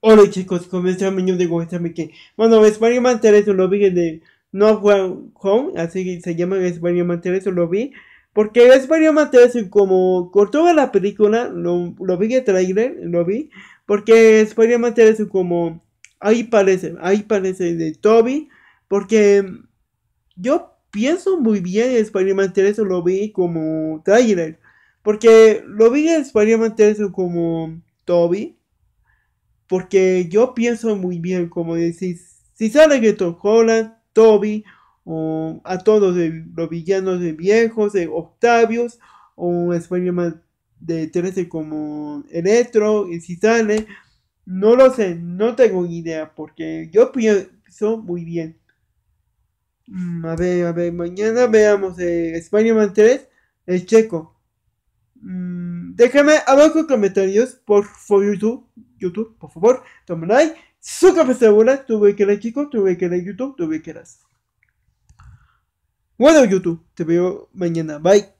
Hola chicos, están? mi de este, que Bueno, Spider-Man lo vi de No Home, así que se llama Spider-Man lo vi. Porque Spider-Man 3 como cortó la película, lo, vi de trailer, lo vi. Porque Spider-Man como ahí parece, ahí parece de Toby. Porque yo pienso muy bien en spider lo vi como trailer. Porque lo vi de Spider-Man como Toby. Porque yo pienso muy bien, como decís, si sale que Holland, Toby, o a todos los villanos de viejos, de Octavius, o Spider-Man de 13 como Electro, y si sale, no lo sé, no tengo idea, porque yo pienso muy bien. Mm, a ver, a ver, mañana veamos eh, Spider-Man 3, el checo. Mm, déjame abajo en comentarios por, por YouTube YouTube, por favor, toma like su cabeza tuve que a chico tuve que a YouTube, tuve que a... Bueno, YouTube, te veo mañana, bye.